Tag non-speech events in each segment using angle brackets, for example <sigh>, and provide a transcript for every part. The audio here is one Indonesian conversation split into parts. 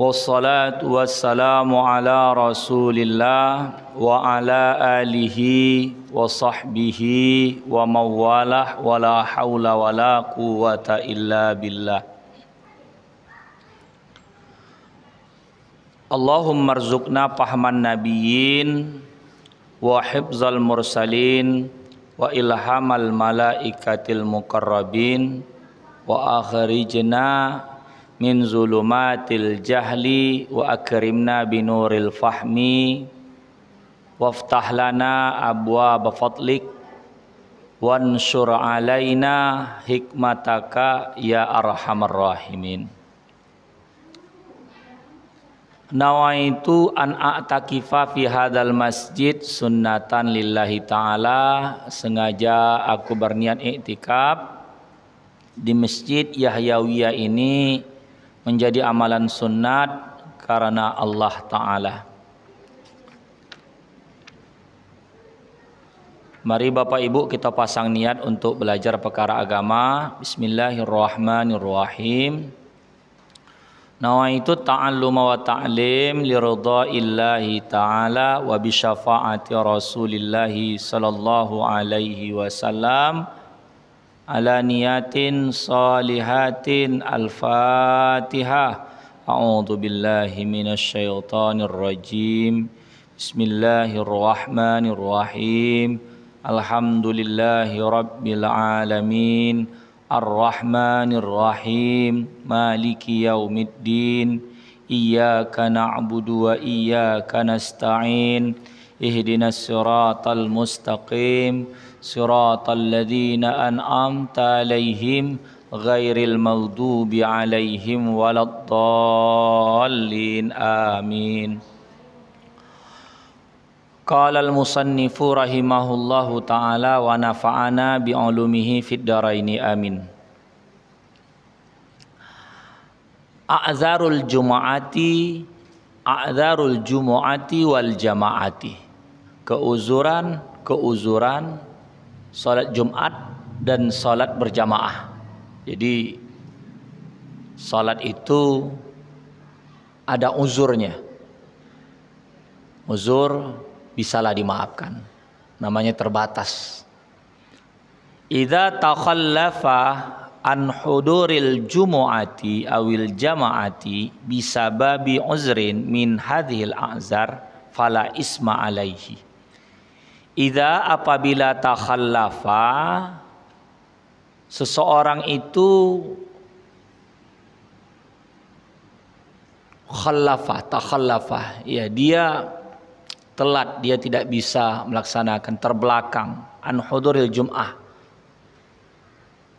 والصلاة والسلام على رسول الله وعلى آله وصحبه ومن ولا حول ولا قوة إلا بالله اللهم ارزقنا فهم النبيين وحفظ المرسلين وإلهام الملائكة المقربين وأخرجنا min zulumatil jahli wa akrimna binuril fahmi waftah lana abwaaba fadlik wansur alaina hikmataka ya arhamar rahimin nawaitu an a'takifa fi hadal masjid sunnatan lillahi ta'ala sengaja aku berniat iktikaf di masjid Yahyawiyah ini menjadi amalan sunat karena Allah Ta'ala. Mari Bapak Ibu kita pasang niat untuk belajar perkara agama. Bismillahirrahmanirrahim. Nawaitu ta'alluma wa ta'lim li ridaillahi ta'ala wa bi syafaati Rasulillahi sallallahu alaihi wasallam. على نيات صالحات الفاتحة أعوذ بالله من الشيطان الرجيم بسم الله الرحمن الرحيم الحمد لله رب العالمين الرحمن الرحيم مالك يوم الدين إياك نعبد وإياك نستعين اهدنا الصراط المستقيم صراط الذين أنعمت عليهم غير المغضوب عليهم ولا الضالين آمين قال المصنف رحمه الله تعالى ونفعنا بعلومه في الدارين آمين A'zarul Jumu'ati A'zarul Jumu'ati wal Jama'ati Keuzuran Keuzuran salat Jumat dan salat berjamaah. Jadi salat itu ada uzurnya. Uzur bisalah dimaafkan. Namanya terbatas. Idza takhallafa an huduril jumu'ati awil jama'ati bisababi uzrin min hadhil a'zar fala isma alaihi Ida apabila takhallafa seseorang itu khallafa takhallafa ya dia telat dia tidak bisa melaksanakan terbelakang an huduril jum'ah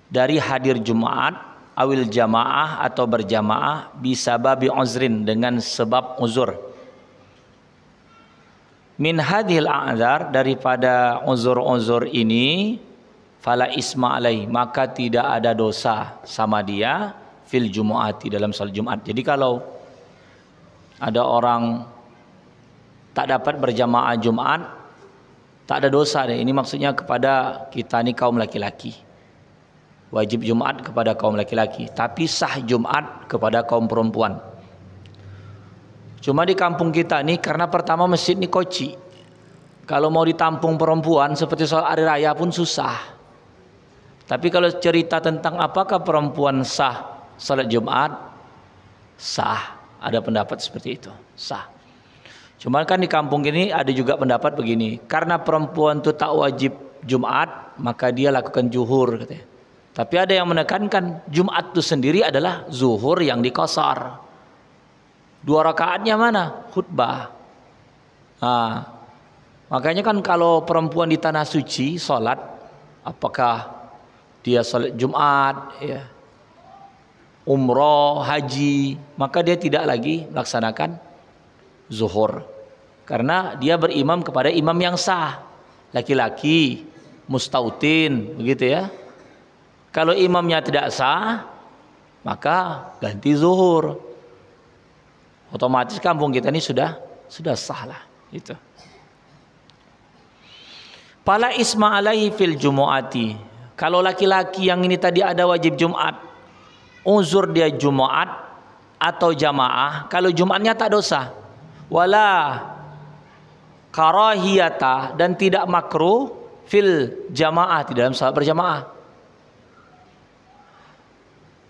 dari hadir Jumat awil jamaah atau berjamaah bisa babi uzrin dengan sebab uzur min hadhil a'dzar daripada uzur-uzur ini fala isma alaih maka tidak ada dosa sama dia fil jumuati dalam salat Jumat. Jadi kalau ada orang tak dapat berjamaah Jumat tak ada dosa deh. Ini maksudnya kepada kita ni kaum laki-laki. Wajib Jumat kepada kaum laki-laki, tapi sah Jumat kepada kaum perempuan. Cuma di kampung kita nih karena pertama masjid ini koci. Kalau mau ditampung perempuan seperti soal hari raya pun susah. Tapi kalau cerita tentang apakah perempuan sah salat Jumat, sah. Ada pendapat seperti itu, sah. Cuma kan di kampung ini ada juga pendapat begini, karena perempuan itu tak wajib Jumat, maka dia lakukan juhur katanya. Tapi ada yang menekankan Jumat itu sendiri adalah zuhur yang dikosar. Dua rakaatnya mana? Khutbah. Nah, makanya kan kalau perempuan di tanah suci sholat, apakah dia sholat Jumat, ya, umroh, haji, maka dia tidak lagi melaksanakan zuhur. Karena dia berimam kepada imam yang sah, laki-laki, mustautin, begitu ya. Kalau imamnya tidak sah, maka ganti zuhur otomatis kampung kita ini sudah sudah salah itu Pala isma alaihi fil jumuati. Kalau laki-laki yang ini tadi ada wajib Jumat, uzur dia Jumat atau jamaah, kalau Jumatnya tak dosa. Wala karahiyata dan tidak makruh fil jamaah di dalam salat berjamaah.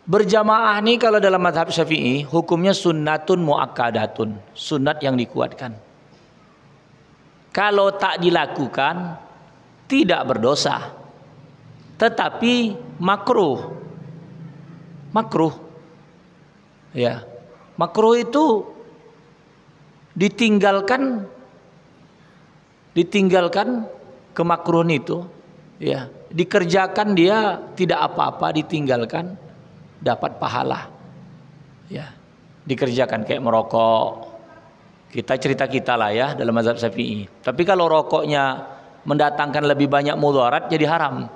Berjamaah nih kalau dalam madhab syafi'i hukumnya sunnatun muakkadatun. sunnat yang dikuatkan. Kalau tak dilakukan tidak berdosa. Tetapi makruh. Makruh. Ya. Makruh itu ditinggalkan ditinggalkan kemakruhan itu ya dikerjakan dia tidak apa-apa ditinggalkan dapat pahala. Ya. Dikerjakan kayak merokok. Kita cerita kita lah ya dalam mazhab Syafi'i. Tapi kalau rokoknya mendatangkan lebih banyak mudarat jadi haram.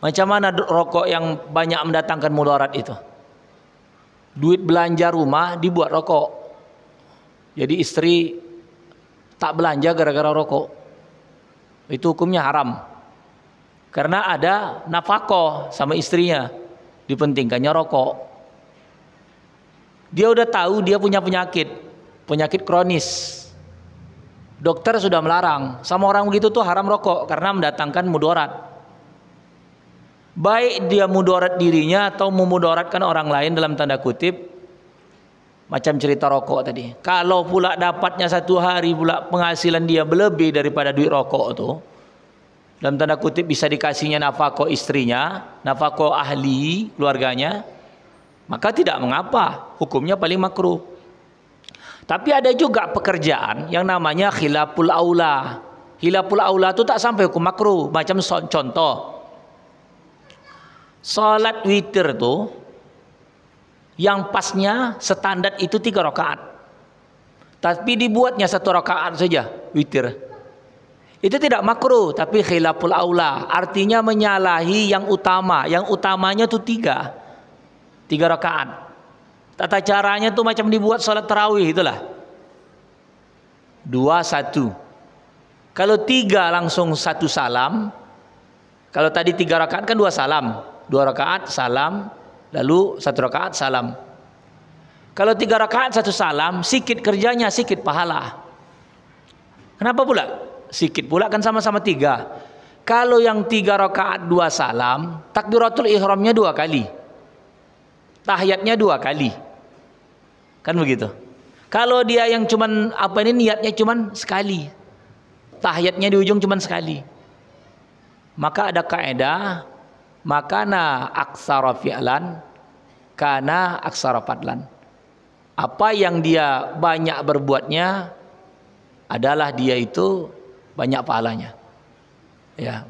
Macam mana rokok yang banyak mendatangkan mudarat itu? Duit belanja rumah dibuat rokok. Jadi istri tak belanja gara-gara rokok. Itu hukumnya haram. Karena ada nafkah sama istrinya dipentingkannya rokok. Dia udah tahu dia punya penyakit, penyakit kronis. Dokter sudah melarang, sama orang begitu tuh haram rokok karena mendatangkan mudarat. Baik dia mudarat dirinya atau memudaratkan orang lain dalam tanda kutip, macam cerita rokok tadi. Kalau pula dapatnya satu hari pula penghasilan dia berlebih daripada duit rokok tuh, dalam tanda kutip bisa dikasihnya nafako istrinya, nafako ahli keluarganya, maka tidak mengapa, hukumnya paling makruh. Tapi ada juga pekerjaan yang namanya khilaful aula. Khilaful aula itu tak sampai hukum makruh, macam contoh. Salat witir tuh yang pasnya standar itu tiga rakaat. Tapi dibuatnya satu rakaat saja witir. Itu tidak makruh, tapi khilaful aula. Artinya menyalahi yang utama. Yang utamanya itu tiga. Tiga rakaat. Tata caranya itu macam dibuat sholat terawih itulah. Dua, satu. Kalau tiga langsung satu salam. Kalau tadi tiga rakaat kan dua salam. Dua rakaat salam. Lalu satu rakaat salam. Kalau tiga rakaat satu salam, sikit kerjanya, sikit pahala. Kenapa pula? sikit pula kan sama-sama tiga. Kalau yang tiga rakaat dua salam, takbiratul ihramnya dua kali. Tahiyatnya dua kali. Kan begitu. Kalau dia yang cuman apa ini niatnya cuman sekali. Tahiyatnya di ujung cuman sekali. Maka ada kaidah makana aksara fi'lan kana aksara fatlan. Apa yang dia banyak berbuatnya adalah dia itu banyak pahalanya. Ya.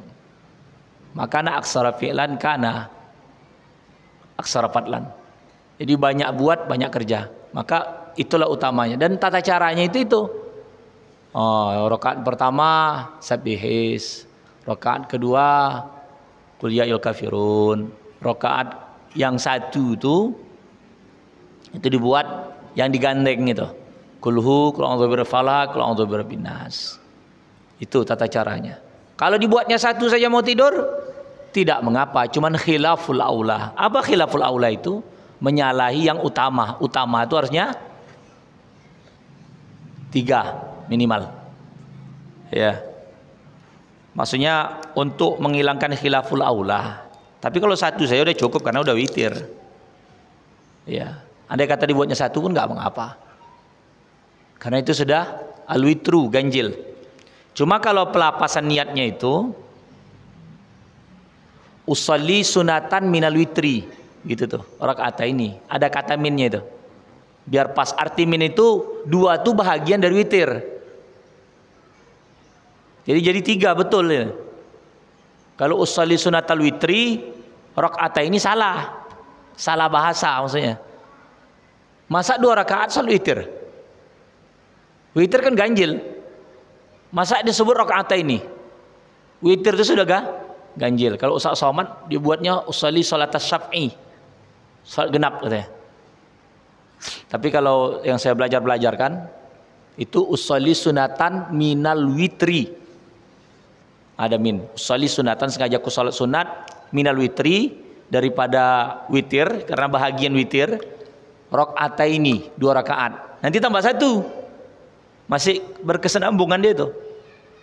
Makana aksara fi'lan kana aksara fatlan. Jadi banyak buat, banyak kerja. Maka itulah utamanya dan tata caranya itu itu. Oh, rakaat pertama sabihis, rakaat kedua kuliah ya il kafirun, rakaat yang satu itu itu dibuat yang digandeng itu. Kulhu, kul a'udzu birrafala, kul a'udzu berbinas. Itu tata caranya. Kalau dibuatnya satu saja mau tidur, tidak mengapa, cuman khilaful aula. Apa khilaful aula itu? Menyalahi yang utama. Utama itu harusnya tiga minimal. Ya. Maksudnya untuk menghilangkan khilaful aula. Tapi kalau satu saja udah cukup karena udah witir. Ya. anda kata dibuatnya satu pun nggak mengapa. Karena itu sudah alwitru ganjil. Cuma kalau pelapasan niatnya itu usalli sunatan minal witri gitu tuh rakaat ini ada kata minnya itu biar pas arti min itu dua tuh bahagian dari witir jadi jadi tiga betul ya. kalau usalli sunatan witri rakaat ini salah salah bahasa maksudnya masa dua rakaat soal witir witir kan ganjil Masa disebut rakaat ini? Witir itu sudah gak? ganjil. Kalau usah somat dibuatnya usali salat syaf'i. Salat genap katanya. Tapi kalau yang saya belajar belajarkan itu usali sunatan minal witri. Ada min. Usali sunatan sengaja ku salat sunat minal witri daripada witir karena bahagian witir rokaat ini dua rakaat. Nanti tambah satu. Masih berkesenambungan dia tuh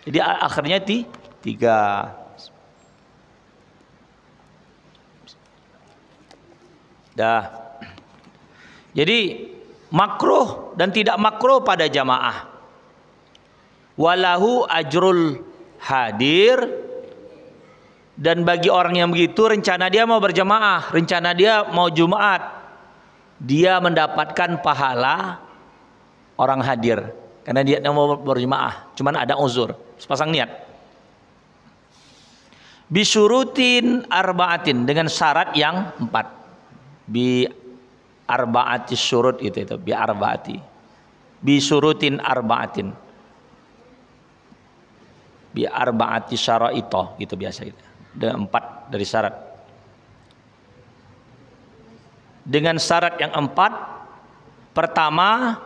jadi akhirnya di tiga. Dah. Jadi makruh dan tidak makruh pada jamaah. Walahu ajrul hadir dan bagi orang yang begitu rencana dia mau berjamaah, rencana dia mau Jumat. Dia mendapatkan pahala orang hadir karena dia mau berjamaah, cuman ada uzur sepasang niat bisurutin arbaatin dengan syarat yang empat bi arbaati surut itu itu bi arbaati bisurutin arbaatin bi arbaati itu, gitu biasa itu dengan empat dari syarat dengan syarat yang empat pertama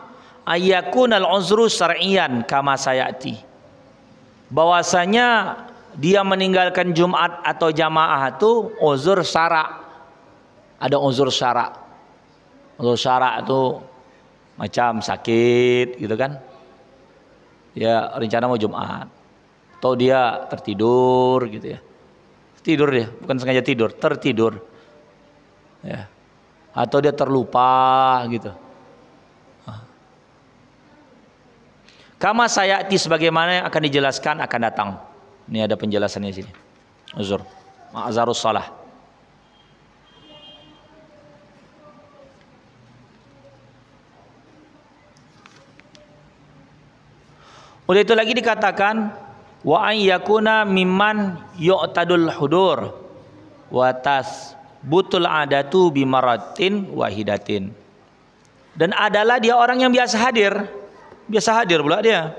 ayakunal uzru sarian kama sayati bahwasanya dia meninggalkan Jumat atau jamaah itu uzur syara. Ada uzur syara. Uzur syara itu macam sakit gitu kan. Ya rencana mau Jumat. Atau dia tertidur gitu ya. Tidur dia, bukan sengaja tidur, tertidur. Ya. Atau dia terlupa gitu Kama sayati sebagaimana yang akan dijelaskan akan datang. Ini ada penjelasannya sini. Uzur. Ma'azarus salah. Oleh itu lagi dikatakan wa an yakuna mimman yu'tadul hudur wa tas butul adatu bimaratin wahidatin. Dan adalah dia orang yang biasa hadir biasa hadir pula dia.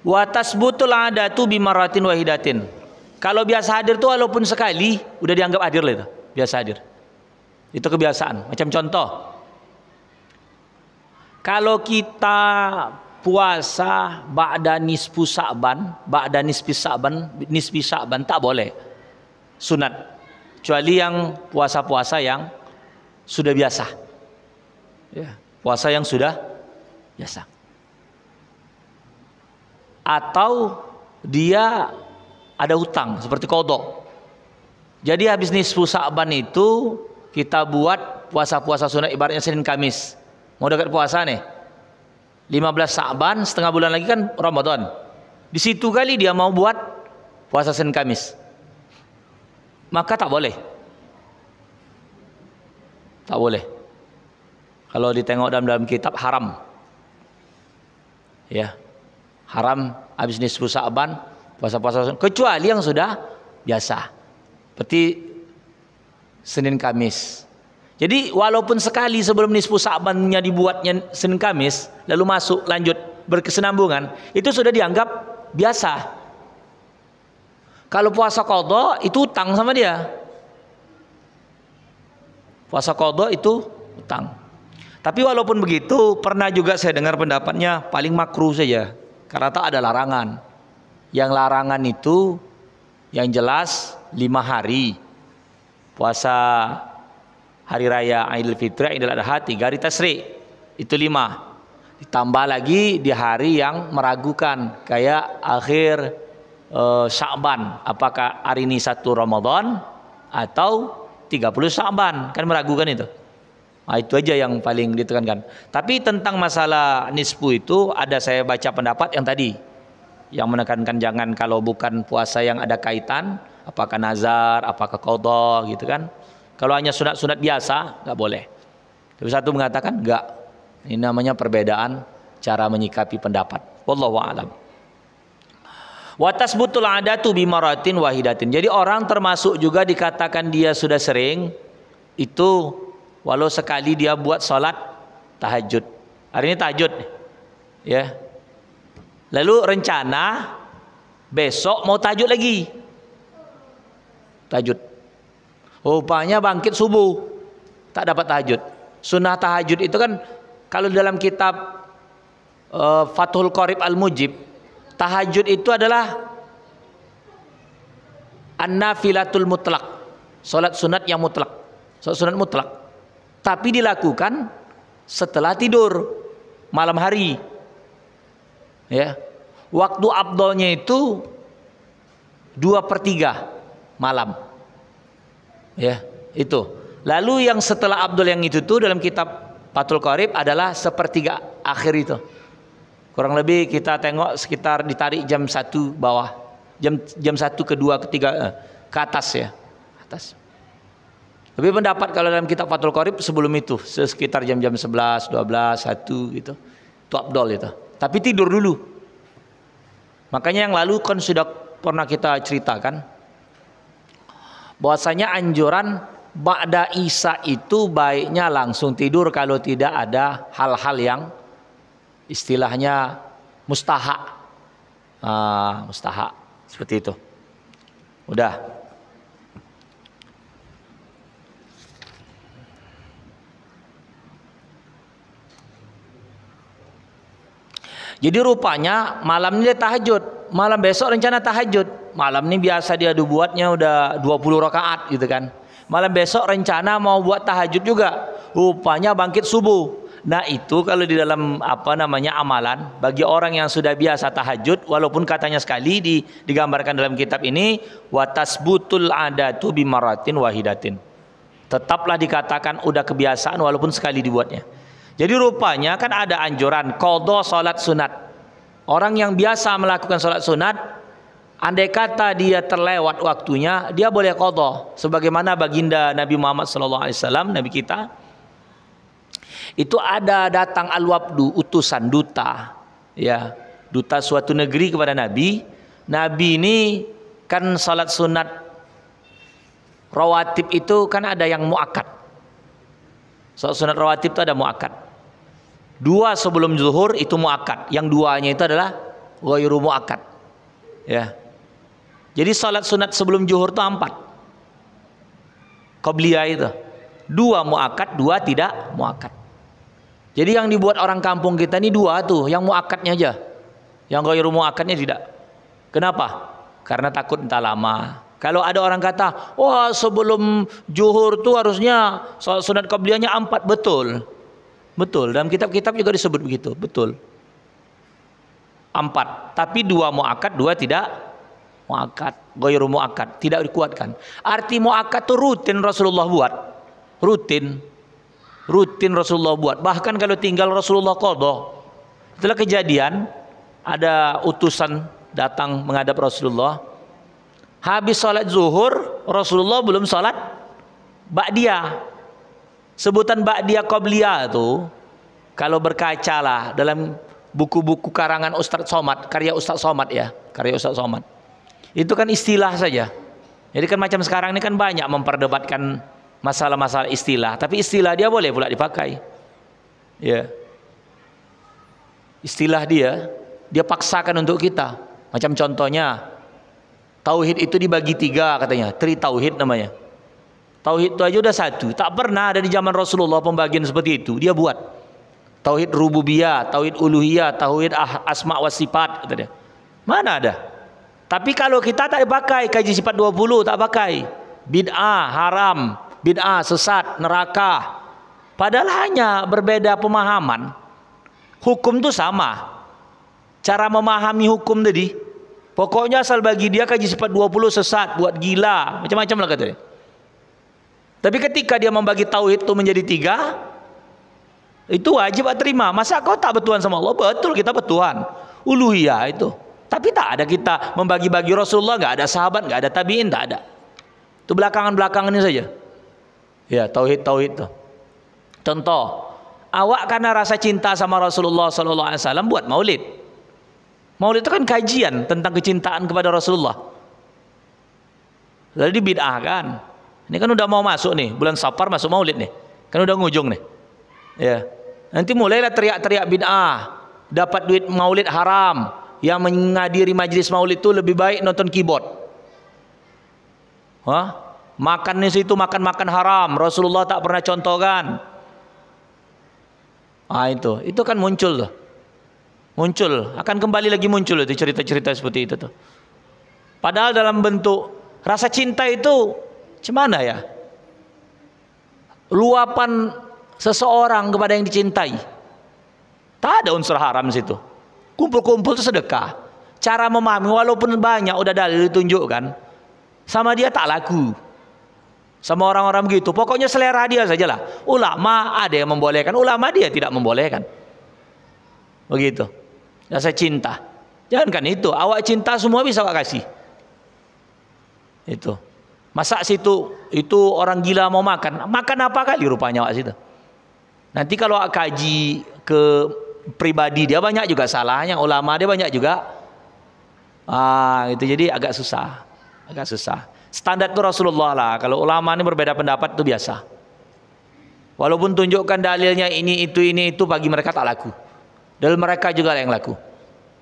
Watas butul ada adatu bimaratin wahidatin. Kalau biasa hadir tuh walaupun sekali udah dianggap hadir lah itu, biasa hadir. Itu kebiasaan. Macam contoh. Kalau kita puasa ba'da nisfu Sa'ban, ba'da nisfi Sa'ban, nisfi Sa'ban tak boleh. Sunat kecuali yang puasa-puasa yang sudah biasa. Ya, puasa yang sudah biasa. Atau dia ada hutang seperti kodok. Jadi habis nisfu Sa'ban itu kita buat puasa-puasa sunnah ibaratnya Senin Kamis. Mau dekat puasa nih. 15 Sa'ban setengah bulan lagi kan Ramadan. Di situ kali dia mau buat puasa Senin Kamis maka tak boleh. Tak boleh. Kalau ditengok dalam dalam kitab haram. Ya. Haram habis ini Sa'ban puasa-puasa kecuali yang sudah biasa. Seperti Senin Kamis. Jadi walaupun sekali sebelum nisfu Sa'bannya dibuatnya Senin Kamis lalu masuk lanjut berkesenambungan itu sudah dianggap biasa kalau puasa kodo itu utang sama dia. Puasa kodo itu utang. Tapi walaupun begitu, pernah juga saya dengar pendapatnya paling makruh saja. Karena tak ada larangan. Yang larangan itu yang jelas lima hari. Puasa hari raya Idul Fitri, Idul Adha, tiga hari tasri. Itu lima. Ditambah lagi di hari yang meragukan. Kayak akhir uh, eh, Sya'ban, apakah hari ini satu Ramadan atau 30 Sya'ban? Kan meragukan itu. Nah, itu aja yang paling ditekankan. Tapi tentang masalah nisfu itu ada saya baca pendapat yang tadi yang menekankan jangan kalau bukan puasa yang ada kaitan, apakah nazar, apakah qada gitu kan. Kalau hanya sunat-sunat biasa nggak boleh. Tapi satu mengatakan enggak. Ini namanya perbedaan cara menyikapi pendapat. Wallahu a'lam. Watas butul adatu bimaratin wahidatin. Jadi orang termasuk juga dikatakan dia sudah sering itu walau sekali dia buat solat tahajud. Hari ini tahajud. Ya. Lalu rencana besok mau tahajud lagi. Tahajud. Rupanya bangkit subuh tak dapat tahajud. Sunnah tahajud itu kan kalau dalam kitab uh, Fathul Qorib Al-Mujib Tahajud itu adalah annafilatul mutlak. Salat sunat yang mutlak. Salat sunat mutlak. Tapi dilakukan setelah tidur malam hari. Ya. Waktu abdolnya itu dua per tiga malam. Ya, itu. Lalu yang setelah abdul yang itu tuh dalam kitab Patul Qarib adalah sepertiga akhir itu. Kurang lebih kita tengok sekitar ditarik jam satu bawah. Jam jam 1 ke 2 ke atas ya. Atas. Tapi pendapat kalau dalam kitab Fathul Qorib sebelum itu sekitar jam-jam 11, 12, 1 gitu. Itu Abdul itu. Tapi tidur dulu. Makanya yang lalu kan sudah pernah kita ceritakan bahwasanya anjuran Ba'da Isa itu baiknya langsung tidur kalau tidak ada hal-hal yang istilahnya mustahak. Uh, ah, mustahak seperti itu. Udah. Jadi rupanya malam ini dia tahajud, malam besok rencana tahajud. Malam ini biasa dia dibuatnya udah 20 rakaat gitu kan. Malam besok rencana mau buat tahajud juga. Rupanya bangkit subuh. Nah itu kalau di dalam apa namanya amalan bagi orang yang sudah biasa tahajud walaupun katanya sekali di, digambarkan dalam kitab ini watas butul tuh bimaratin wahidatin. Tetaplah dikatakan udah kebiasaan walaupun sekali dibuatnya. Jadi rupanya kan ada anjuran kodo salat sunat. Orang yang biasa melakukan salat sunat andai kata dia terlewat waktunya dia boleh kodo sebagaimana baginda Nabi Muhammad SAW Nabi kita itu ada datang al-wabdu utusan duta ya duta suatu negeri kepada nabi nabi ini kan salat sunat rawatib itu kan ada yang muakat salat sunat rawatib itu ada muakat dua sebelum zuhur itu muakat yang duanya itu adalah ghairu muakat ya jadi salat sunat sebelum zuhur itu empat qabliyah itu dua muakat dua tidak muakat jadi yang dibuat orang kampung kita ini dua tuh, yang mau akadnya aja. Yang gak mau akadnya tidak. Kenapa? Karena takut entah lama. Kalau ada orang kata, wah sebelum juhur tuh harusnya sunat qabliyahnya empat betul. Betul, dalam kitab-kitab juga disebut begitu, betul. Empat, tapi dua mau akad, dua tidak muakat, goyur muakat, tidak dikuatkan. Arti muakat itu rutin Rasulullah buat, rutin rutin Rasulullah buat. Bahkan kalau tinggal Rasulullah kodoh. Setelah kejadian ada utusan datang menghadap Rasulullah. Habis sholat zuhur, Rasulullah belum sholat dia, Sebutan kau Qobliya itu kalau berkaca lah dalam buku-buku karangan Ustaz Somad, karya Ustaz Somad ya, karya Ustaz Somad. Itu kan istilah saja. Jadi kan macam sekarang ini kan banyak memperdebatkan masalah-masalah istilah, tapi istilah dia boleh pula dipakai. Ya. Istilah dia, dia paksakan untuk kita. Macam contohnya, tauhid itu dibagi tiga katanya, tri tauhid namanya. Tauhid itu aja udah satu, tak pernah ada di zaman Rasulullah pembagian seperti itu. Dia buat tauhid rububiyah, tauhid uluhiyah, tauhid ah, asma wa sifat katanya. Mana ada? Tapi kalau kita tak pakai kaji sifat 20 tak pakai. Bid'ah haram, bid'ah, sesat, neraka. Padahal hanya berbeda pemahaman. Hukum itu sama. Cara memahami hukum tadi. Pokoknya asal bagi dia kaji sifat 20 sesat, buat gila, macam-macam lah katanya. Tapi ketika dia membagi tauhid itu menjadi tiga, itu wajib terima. Masa kau tak bertuan sama Allah? Betul kita bertuan. Uluhiyah itu. Tapi tak ada kita membagi-bagi Rasulullah, nggak ada sahabat, nggak ada tabiin, tak ada. Itu belakangan-belakangan ini saja. Ya, tauhid tauhid tuh. Contoh, awak karena rasa cinta sama Rasulullah sallallahu alaihi wasallam buat maulid. Maulid itu kan kajian tentang kecintaan kepada Rasulullah. Lalu bid'ah kan. Ini kan udah mau masuk nih, bulan Safar masuk maulid nih. Kan udah ngujung nih. Ya. Nanti mulailah teriak-teriak bid'ah. Dapat duit maulid haram. Yang menghadiri majlis maulid itu lebih baik nonton keyboard. Hah? Makan di situ makan-makan haram. Rasulullah tak pernah contohkan. Ah itu, itu kan muncul tuh. Muncul, akan kembali lagi muncul itu cerita-cerita seperti itu tuh. Padahal dalam bentuk rasa cinta itu gimana ya? Luapan seseorang kepada yang dicintai. Tak ada unsur haram situ. Kumpul-kumpul itu sedekah. Cara memahami walaupun banyak udah dalil ditunjukkan sama dia tak laku sama orang-orang begitu. Pokoknya selera dia sajalah. Ulama ada yang membolehkan, ulama dia tidak membolehkan. Begitu. Nah, saya cinta. jangan kan itu, awak cinta semua bisa awak kasih. Itu. Masa situ itu orang gila mau makan, makan apa kali rupanya awak situ. Nanti kalau awak kaji ke pribadi dia banyak juga salahnya, ulama dia banyak juga. Ah, itu jadi agak susah. Agak susah. Standar itu Rasulullah lah. Kalau ulama ini berbeda pendapat itu biasa. Walaupun tunjukkan dalilnya ini itu ini itu bagi mereka tak laku. Dan mereka juga yang laku.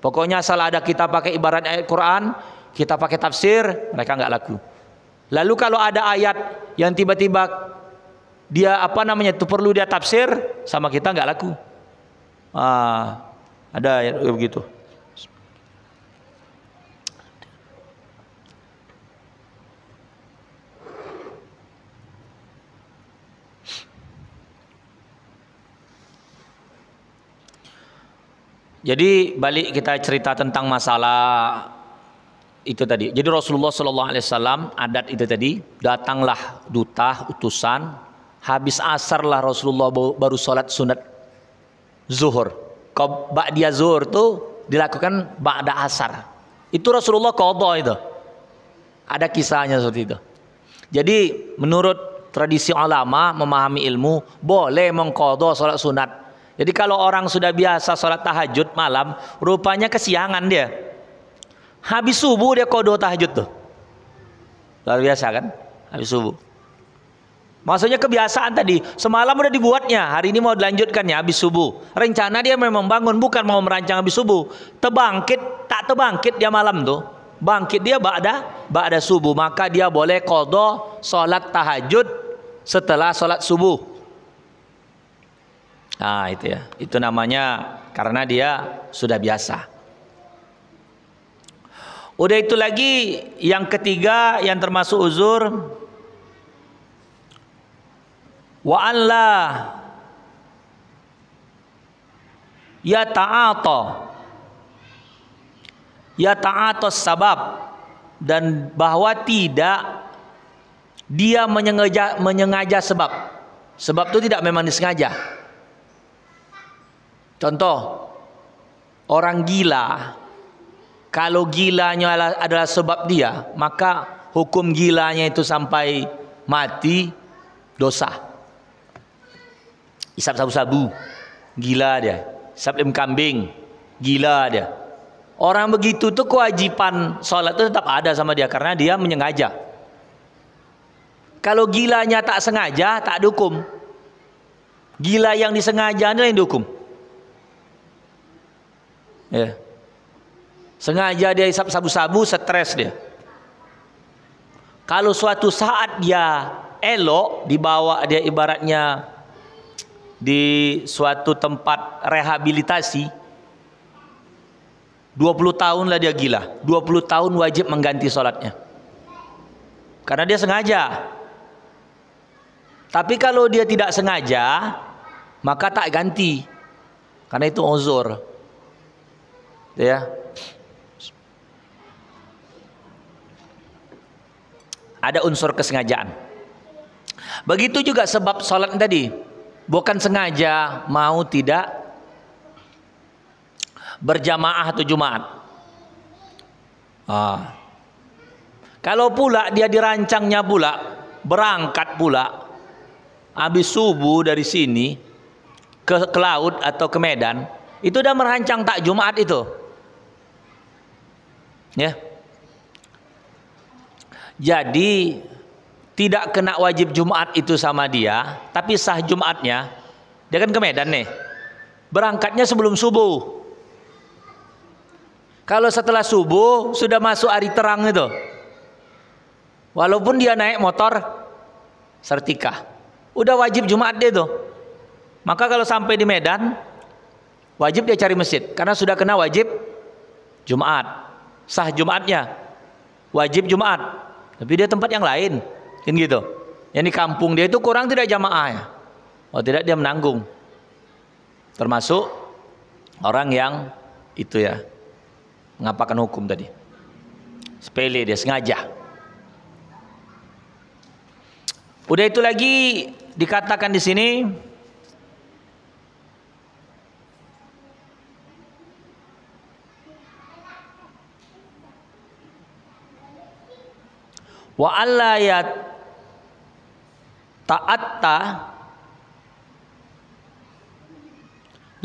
Pokoknya salah ada kita pakai ibarat ayat Quran, kita pakai tafsir, mereka nggak laku. Lalu kalau ada ayat yang tiba-tiba dia apa namanya itu perlu dia tafsir sama kita nggak laku. Ah, ada yang begitu. Jadi balik kita cerita tentang masalah itu tadi. Jadi Rasulullah Shallallahu Alaihi Wasallam adat itu tadi datanglah duta utusan. Habis asar lah Rasulullah baru sholat sunat zuhur. Kau dia zuhur tuh dilakukan ba'da asar. Itu Rasulullah kodoh itu. Ada kisahnya seperti itu. Jadi menurut tradisi ulama memahami ilmu boleh mengkodoh sholat sunat jadi kalau orang sudah biasa sholat tahajud malam, rupanya kesiangan dia. Habis subuh dia kodo tahajud tuh. Luar biasa kan? Habis subuh. Maksudnya kebiasaan tadi, semalam udah dibuatnya, hari ini mau dilanjutkannya habis subuh. Rencana dia memang bangun bukan mau merancang habis subuh. Tebangkit, tak tebangkit dia malam tuh. Bangkit dia ba'da, ba'da subuh, maka dia boleh kodo sholat tahajud setelah sholat subuh. Nah, itu ya. Itu namanya karena dia sudah biasa. Udah itu lagi yang ketiga yang termasuk uzur wa alla ya ta'ata ya ta'ata sabab dan bahwa tidak dia menyengaja menyengaja sebab sebab itu tidak memang disengaja Contoh, orang gila. Kalau gilanya adalah sebab dia, maka hukum gilanya itu sampai mati dosa. Isap sabu-sabu, gila dia. Isap lem kambing, gila dia. Orang begitu tuh kewajiban sholat itu tetap ada sama dia karena dia menyengaja. Kalau gilanya tak sengaja, tak dihukum. Gila yang disengaja adalah yang dihukum. Ya. Sengaja dia hisap sabu-sabu, stres dia. Kalau suatu saat dia elok dibawa dia ibaratnya di suatu tempat rehabilitasi 20 tahun lah dia gila 20 tahun wajib mengganti sholatnya karena dia sengaja tapi kalau dia tidak sengaja maka tak ganti karena itu uzur ya ada unsur kesengajaan begitu juga sebab sholat tadi bukan sengaja mau tidak berjamaah atau jumat ah. kalau pula dia dirancangnya pula berangkat pula habis subuh dari sini ke, ke laut atau ke Medan itu udah merancang tak Jumat itu Ya. Jadi tidak kena wajib Jumat itu sama dia, tapi sah Jumatnya. Dia kan ke Medan nih. Berangkatnya sebelum subuh. Kalau setelah subuh sudah masuk hari terang itu. Walaupun dia naik motor sertika. Udah wajib Jumat dia tuh. Maka kalau sampai di Medan wajib dia cari masjid karena sudah kena wajib Jumat sah Jumatnya wajib Jumat tapi dia tempat yang lain kan gitu yang di kampung dia itu kurang tidak jamaah ya Oh tidak dia menanggung termasuk orang yang itu ya mengapakan hukum tadi sepele dia sengaja udah itu lagi dikatakan di sini wa alayat ya ta'atta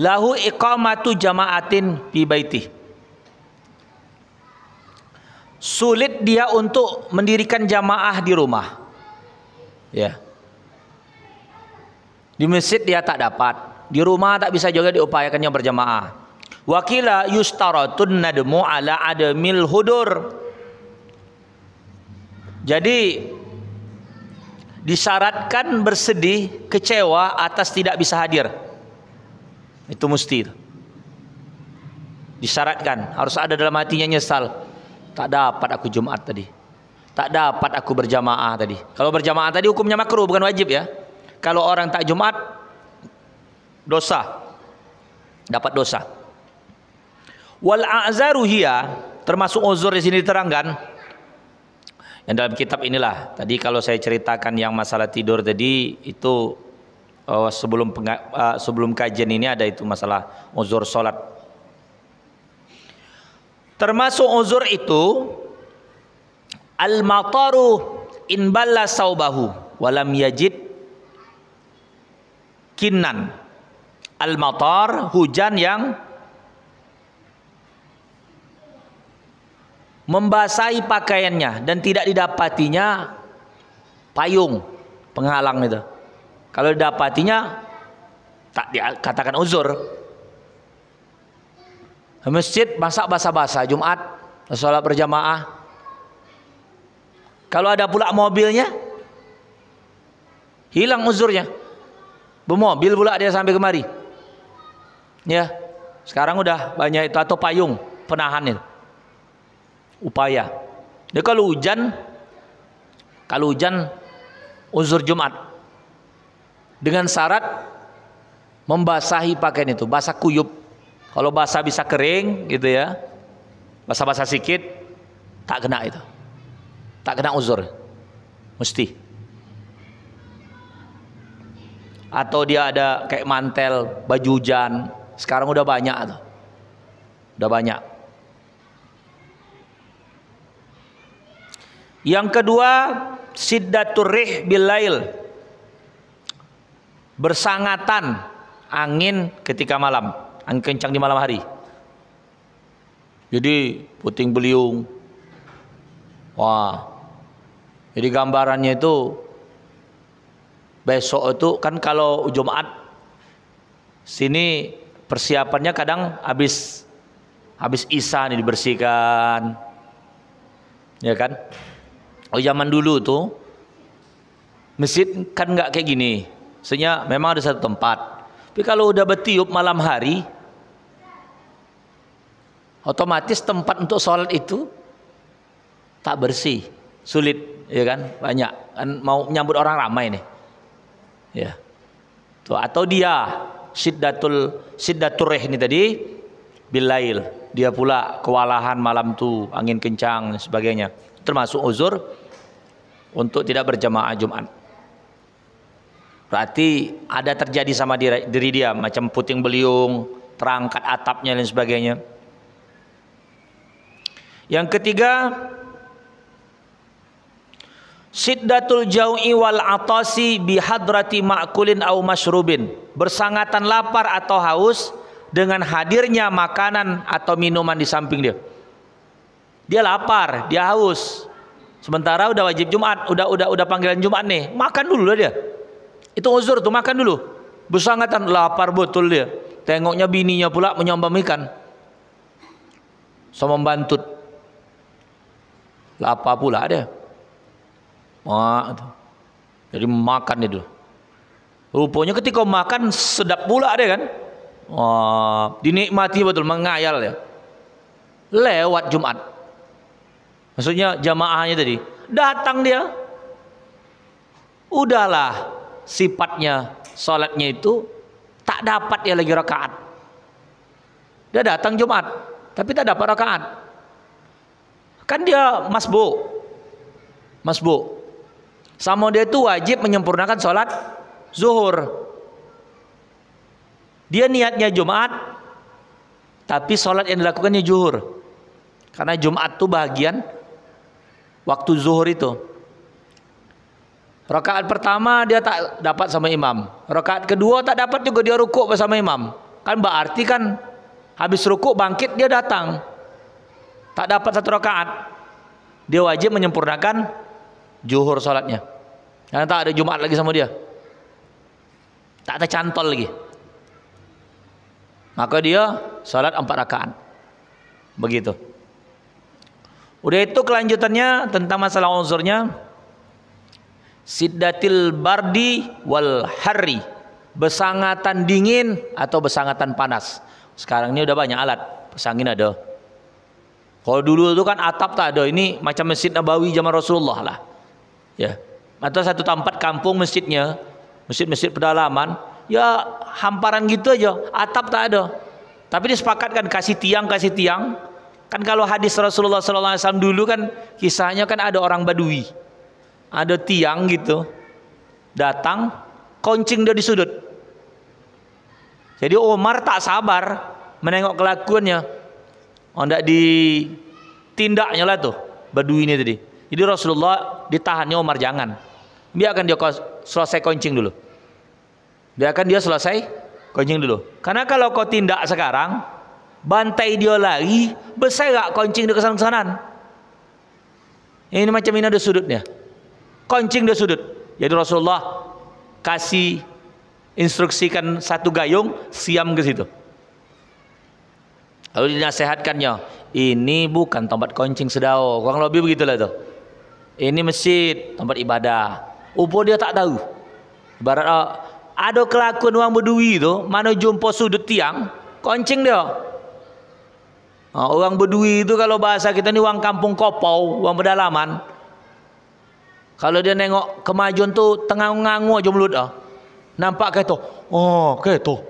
lahu iqamatu jama'atin bi baiti sulit dia untuk mendirikan jamaah di rumah ya di masjid dia tak dapat di rumah tak bisa juga diupayakannya berjamaah wakila yustaratun nadmu ala adamil hudur jadi disyaratkan bersedih, kecewa atas tidak bisa hadir. Itu mesti. Disyaratkan harus ada dalam hatinya nyesal. Tak dapat aku Jumat tadi. Tak dapat aku berjamaah tadi. Kalau berjamaah tadi hukumnya makruh bukan wajib ya. Kalau orang tak Jumat dosa. Dapat dosa. Wal a'zaru hiya termasuk uzur di sini diterangkan yang dalam kitab inilah tadi kalau saya ceritakan yang masalah tidur tadi itu uh, sebelum penga, uh, sebelum kajian ini ada itu masalah uzur salat. Termasuk uzur itu al-mataru in balla saubahu walam yajid kinnan. Al-matar hujan yang membasahi pakaiannya dan tidak didapatinya payung penghalang itu. Kalau didapatinya tak dikatakan uzur. Masjid masak basa-basa Jumat sholat berjamaah. Kalau ada pula mobilnya hilang uzurnya. Bermobil pula dia sampai kemari. Ya, sekarang udah banyak itu atau payung penahan itu upaya. Dia kalau hujan, kalau hujan uzur Jumat dengan syarat membasahi pakaian itu, basah kuyup. Kalau basah bisa kering gitu ya. Basah-basah sedikit tak kena itu. Tak kena uzur. Mesti. Atau dia ada kayak mantel, baju hujan. Sekarang udah banyak tuh. Udah banyak Yang kedua, siddatur rih bilail. Bersangatan angin ketika malam, angin kencang di malam hari. Jadi puting beliung. Wah. Jadi gambarannya itu besok itu kan kalau Jumat sini persiapannya kadang habis habis isa nih dibersihkan. Ya kan? oh zaman dulu tuh masjid kan nggak kayak gini. Sebenarnya memang ada satu tempat. Tapi kalau udah bertiup malam hari, otomatis tempat untuk sholat itu tak bersih, sulit, ya kan? Banyak kan mau menyambut orang ramai nih, ya. Tuh atau dia sidatul sidatur ini tadi bilail dia pula kewalahan malam tuh angin kencang dan sebagainya termasuk uzur untuk tidak berjamaah Jumat. Berarti ada terjadi sama diri, diri dia macam puting beliung, terangkat atapnya dan sebagainya. Yang ketiga Siddatul jau'i wal atasi bihadrati ma'kulin au mashrubin. Bersangatan lapar atau haus dengan hadirnya makanan atau minuman di samping dia. Dia lapar, dia haus. Sementara udah wajib Jumat, udah udah udah panggilan Jumat nih, makan dulu lah dia. Itu uzur tuh makan dulu. Besangatan lapar betul dia. Tengoknya bininya pula menyombam ikan. Sama membantut. Lapar pula dia. Mak. Jadi makan dulu Rupanya ketika makan sedap pula dia kan. Wah, dinikmati betul mengayal ya. Lewat Jumat Maksudnya jamaahnya tadi. Datang dia. Udahlah sifatnya salatnya itu tak dapat dia lagi rakaat. Dia datang Jumat, tapi tak dapat rakaat. Kan dia masbuk. Masbuk. Sama dia itu wajib menyempurnakan salat zuhur. Dia niatnya Jumat, tapi salat yang dilakukannya zuhur. Karena Jumat itu bagian waktu zuhur itu. Rakaat pertama dia tak dapat sama imam. Rakaat kedua tak dapat juga dia rukuk bersama imam. Kan berarti kan habis rukuk bangkit dia datang. Tak dapat satu rakaat. Dia wajib menyempurnakan zuhur salatnya. Karena tak ada Jumat lagi sama dia. Tak ada cantol lagi. Maka dia salat empat rakaat. Begitu. Udah itu kelanjutannya tentang masalah unsurnya Sidatil bardi wal hari Besangatan dingin atau besangatan panas Sekarang ini udah banyak alat Pesangin ada Kalau dulu itu kan atap tak ada Ini macam masjid Nabawi zaman Rasulullah lah Ya Atau satu tempat kampung masjidnya Masjid-masjid pedalaman Ya hamparan gitu aja Atap tak ada Tapi disepakatkan kasih tiang-kasih tiang, kasih tiang Kan kalau hadis Rasulullah SAW dulu kan kisahnya kan ada orang Badui, ada tiang gitu, datang koncing di sudut. Jadi Omar tak sabar menengok kelakuannya, onda oh, ditindaknya lah tuh Badui ini tadi. Jadi Rasulullah ditahannya Omar jangan, dia akan dia selesai koncing dulu, Dia akan dia selesai koncing dulu. Karena kalau kau tindak sekarang, bantai dia lari, berserak koncing dia sana kesanan Ini macam ini ada sudutnya. Koncing dia sudut. Jadi Rasulullah kasih instruksikan satu gayung siam ke situ. Lalu dinasehatkannya, ini bukan tempat koncing sedao. Kurang lebih begitulah tuh. Ini masjid, tempat ibadah. Upo dia tak tahu. Barat ah, ada kelakuan orang berdui tu, mana jumpa sudut tiang, koncing dia. Ha, orang berdui itu kalau bahasa kita ni orang kampung kopau, orang pedalaman. Kalau dia nengok kemajuan tu tengah ngangu aja mulut ah. Nampak ke tu? Oh, ke tu.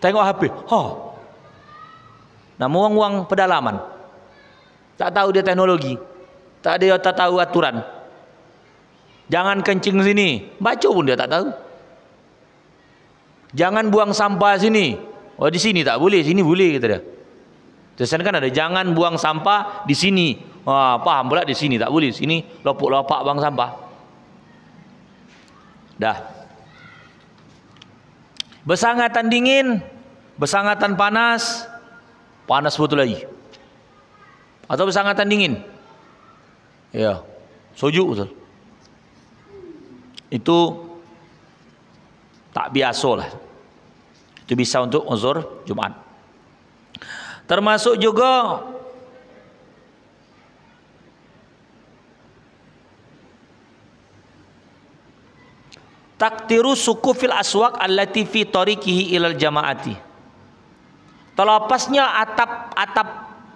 Tengok HP. Ha. Oh. Nah, orang-orang pedalaman. Tak tahu dia teknologi. Tak dia tak tahu aturan. Jangan kencing sini. Baca pun dia tak tahu. Jangan buang sampah sini. Oh di sini tak boleh, sini boleh kata dia. Tersan kan ada jangan buang sampah di sini. Wah, paham pula di sini tak boleh. Sini lopok lopak buang sampah. Dah. Bersangatan dingin, bersangatan panas, panas betul lagi. Atau bersangatan dingin. Ya. Sujuk betul. Itu tak biasalah. Itu bisa untuk uzur Jumat. Termasuk juga takdiru suku fil aswak allati fi tariqihi ilal jamaati. Terlepasnya atap-atap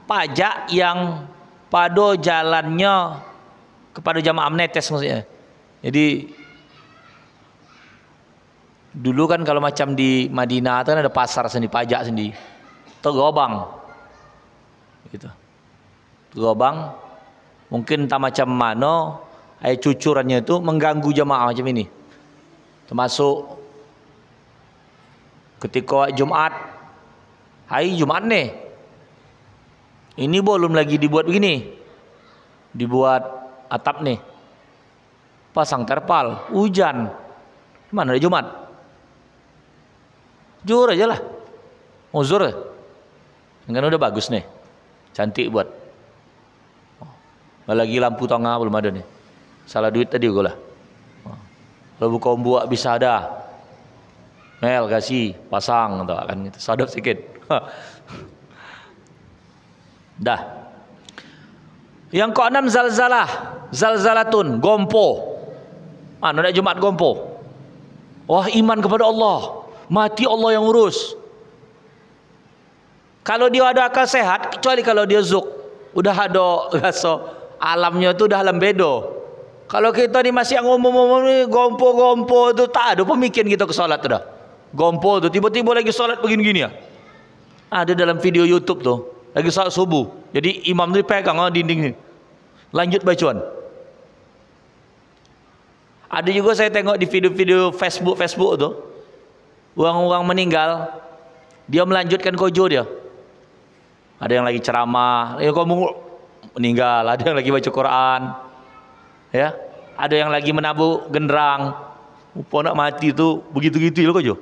pajak yang pada jalannya kepada jamaah menetes maksudnya. Jadi Dulu kan kalau macam di Madinah kan ada pasar sendiri, pajak sendi. Tergobang. Gitu. Tergobang. Mungkin tak macam mana air cucurannya itu mengganggu jemaah macam ini. Termasuk ketika Jumat. Hari Jumat nih. Ini belum lagi dibuat begini. Dibuat atap nih. Pasang terpal, hujan. Mana ada Jumat? Jur aja lah. Uzur. Oh, kan udah bagus nih. Cantik buat. Lagi lampu tengah belum ada nih. Salah duit tadi gue lah. Lo buka buat bisa ada. Mel kasih pasang atau akan itu Sadap sikit. <laughs> Dah. Yang ke enam zalzalah, zalzalatun, gompo. Mana nak Jumat gompo? Wah iman kepada Allah. mati Allah yang urus kalau dia ada akal sehat kecuali kalau dia zuk udah ada <laughs> rasa alamnya itu udah alam bedo kalau kita di masih yang umum-umum ini gompo-gompo itu tak ada pemikiran kita ke salat dah gompo tuh tiba-tiba lagi salat begini-gini ya ada dalam video YouTube tuh lagi salat subuh jadi imam itu pegang oh, dinding ini lanjut bacaan ada juga saya tengok di video-video Facebook Facebook tuh Uang-uang meninggal dia melanjutkan kojo dia ada yang lagi ceramah ya eh, kamu meninggal ada yang lagi baca Quran ya ada yang lagi menabuh genderang nak mati itu begitu-gitu loh kojo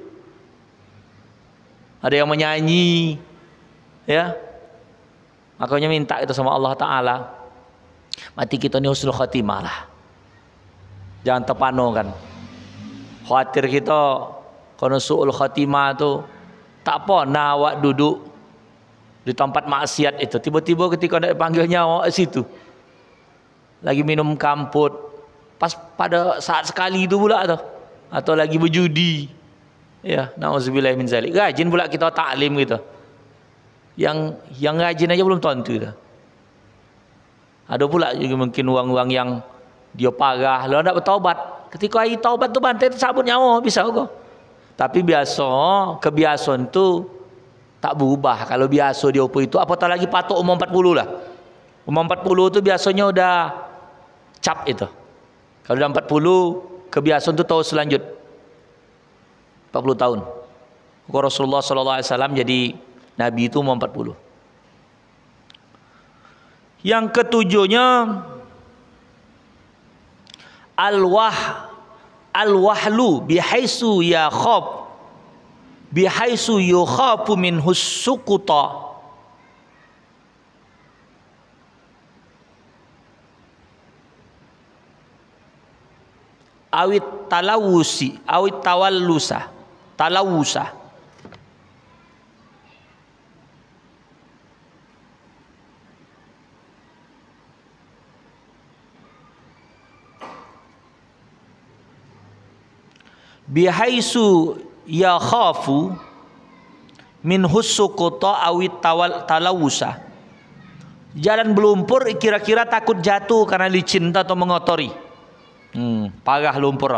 ada yang menyanyi ya makanya minta itu sama Allah Ta'ala mati kita ni usul khatimah lah jangan terpano kan khawatir kita Kono su'ul khatimah tu tak apa nawak duduk di tempat maksiat itu. Tiba-tiba ketika nak panggil nyawa situ. Lagi minum kamput. Pas pada saat sekali itu pula tu. Atau lagi berjudi. Ya, nauzubillah min zalik. Rajin pula kita taklim gitu Yang yang rajin aja belum tentu dah. Ada pula juga mungkin uang-uang yang dia parah, lalu nak bertaubat. Ketika hari taubat tu bantai tersabut nyawa bisa kau. Tapi biasa kebiasaan tu tak berubah. Kalau biasa dia upo itu apatah lagi patok umur 40 lah. Umur 40 tu biasanya udah cap itu. Kalau udah 40 kebiasaan tu tahun selanjut. 40 tahun. Kau Rasulullah sallallahu alaihi wasallam jadi nabi itu umur 40. Yang ketujuhnya al-wah al-wahlu bihaisu ya khab bihaisu yukhafu min husukuta awit talawusi awit tawallusa talawusa bihaisu ya khafu min husukuta awit tawal talawusa jalan berlumpur kira-kira takut jatuh karena licin atau mengotori hmm, parah lumpur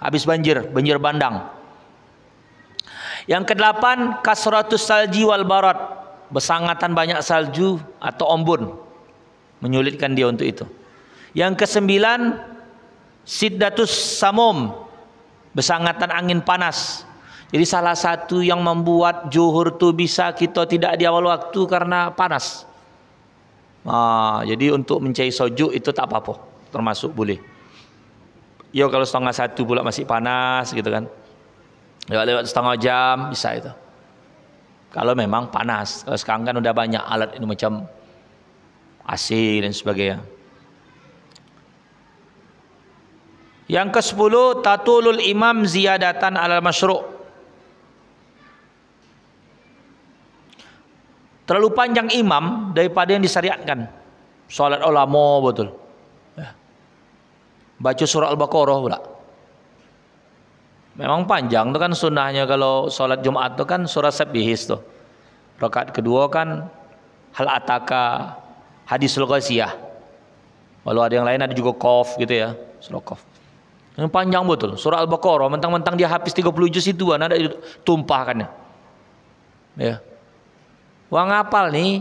habis banjir banjir bandang yang kedelapan kasratus salji wal barat besangatan banyak salju atau ombun menyulitkan dia untuk itu yang kesembilan siddatus samum Besangatan angin panas. Jadi salah satu yang membuat juhur itu bisa kita tidak di awal waktu karena panas. Ah, jadi untuk mencari sojuk itu tak apa-apa, termasuk boleh. Yo kalau setengah satu pula masih panas gitu kan. Lewat-lewat setengah jam bisa itu. Kalau memang panas, kalau sekarang kan udah banyak alat ini macam AC dan sebagainya. Yang ke-10 tatulul imam ziyadatan alal masyru'. Terlalu panjang imam daripada yang disyariatkan. Salat ulama betul. Ya. Baca surah Al-Baqarah pula. Memang panjang tu kan sunnahnya kalau solat Jumat tu kan surah Sabihis tu. Rakaat kedua kan hal ataka hadisul ghasiyah. Walau ada yang lain ada juga qaf gitu ya, surah qaf. Yang panjang betul. Surah Al-Baqarah, mentang-mentang dia habis 30 juz itu, ada tumpahkannya. Ya. Wah ngapal nih,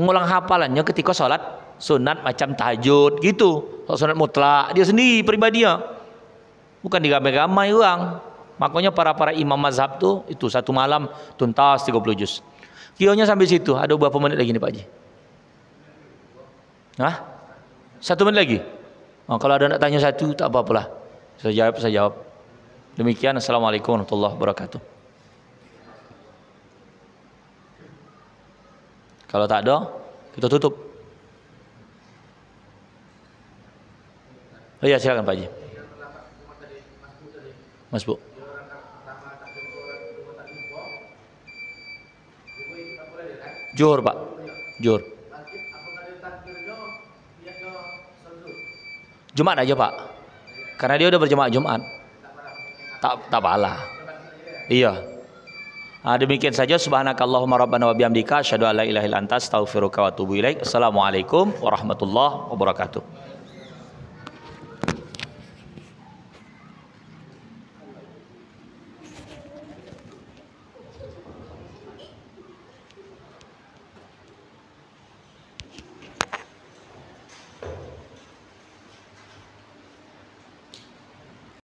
mengulang hafalannya ketika sholat sunat macam tahajud gitu. Sholat sunat mutlak, dia sendiri pribadinya. Bukan digamai-gamai uang Makanya para-para imam mazhab tuh itu satu malam tuntas 30 juz. Kionya sampai situ. Ada beberapa menit lagi nih Pak Haji? Hah? Satu menit lagi? Oh, kalau ada nak tanya satu tak apa-apalah. Saya jawab, saya jawab. Demikian, Assalamualaikum warahmatullahi wabarakatuh. Kalau tak ada, kita tutup. Oh, iya, silakan Pak Haji. Mas Bu. Jujur Pak. Jujur. Jumat aja Pak. Karena dia udah berjemaah Jumat. Tak tak pala. Iya. Nah, demikian saja subhanakallahumma rabbana wa bihamdika asyhadu an la ilaha illa anta astaghfiruka wa atubu ilaik. Assalamualaikum warahmatullahi wabarakatuh.